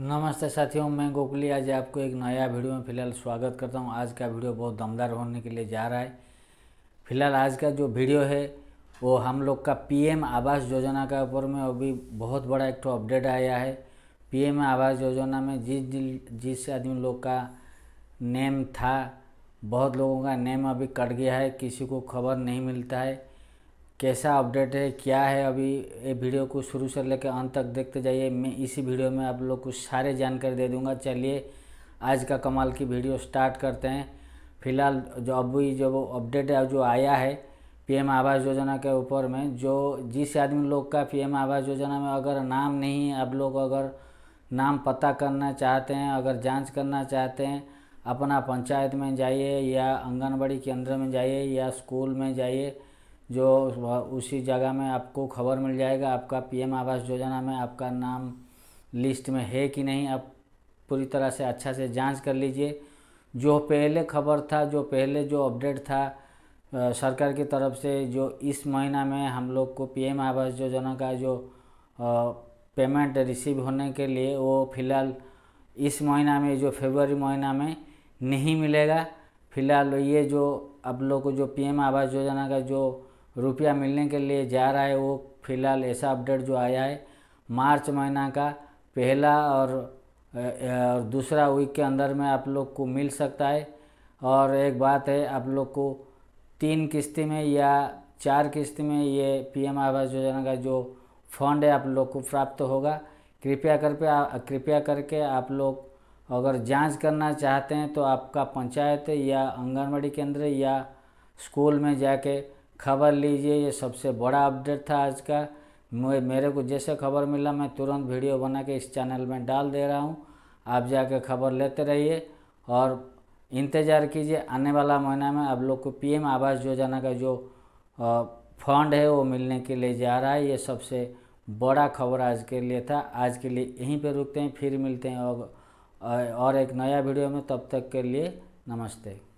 नमस्ते साथियों मैं गोकुली आज आपको एक नया वीडियो में फ़िलहाल स्वागत करता हूं आज का वीडियो बहुत दमदार होने के लिए जा रहा है फिलहाल आज का जो वीडियो है वो हम लोग का पीएम आवास योजना के ऊपर में अभी बहुत बड़ा एक तो अपडेट आया है पीएम आवास योजना में जिस जिस आदमी लोग का नेम था बहुत लोगों का नेम अभी कट गया है किसी को खबर नहीं मिलता है कैसा अपडेट है क्या है अभी ये वीडियो को शुरू से लेकर अंत तक देखते जाइए मैं इसी वीडियो में आप लोग को सारे जानकारी दे दूंगा चलिए आज का कमाल की वीडियो स्टार्ट करते हैं फिलहाल जो अभी जो अपडेट है जो आया है पीएम आवास योजना के ऊपर में जो जिस आदमी लोग का पीएम आवास योजना में अगर नाम नहीं आप लोग अगर नाम पता करना चाहते हैं अगर जांच करना चाहते हैं अपना पंचायत में जाइए या आंगनबाड़ी केंद्र में जाइए या स्कूल में जाइए जो उसी जगह में आपको खबर मिल जाएगा आपका पीएम आवास योजना में आपका नाम लिस्ट में है कि नहीं आप पूरी तरह से अच्छा से जांच कर लीजिए जो पहले खबर था जो पहले जो अपडेट था आ, सरकार की तरफ से जो इस महीना में हम लोग को पीएम आवास योजना का जो आ, पेमेंट रिसीव होने के लिए वो फ़िलहाल इस महीना में जो फेबररी महीना में नहीं मिलेगा फ़िलहाल ये जो आप लोग को जो पीएम आवास योजना का जो रुपया मिलने के लिए जा रहा है वो फिलहाल ऐसा अपडेट जो आया है मार्च महीना का पहला और और दूसरा वीक के अंदर में आप लोग को मिल सकता है और एक बात है आप लोग को तीन किस्ती में या चार किस्ती में ये पीएम आवास योजना का जो फंड है आप लोग को प्राप्त होगा कृपया करके कृपया करके आप लोग अगर जांच करना चाहते हैं तो आपका पंचायत या आंगनबाड़ी केंद्र या स्कूल में जाके खबर लीजिए ये सबसे बड़ा अपडेट था आज का मेरे को जैसे खबर मिला मैं तुरंत वीडियो बना के इस चैनल में डाल दे रहा हूँ आप जाके खबर लेते रहिए और इंतज़ार कीजिए आने वाला महीना में आप लोग को पीएम आवास योजना का जो फंड है वो मिलने के लिए जा रहा है ये सबसे बड़ा खबर आज के लिए था आज के लिए यहीं पे रुकते हैं फिर मिलते हैं और एक नया वीडियो में तब तक के लिए नमस्ते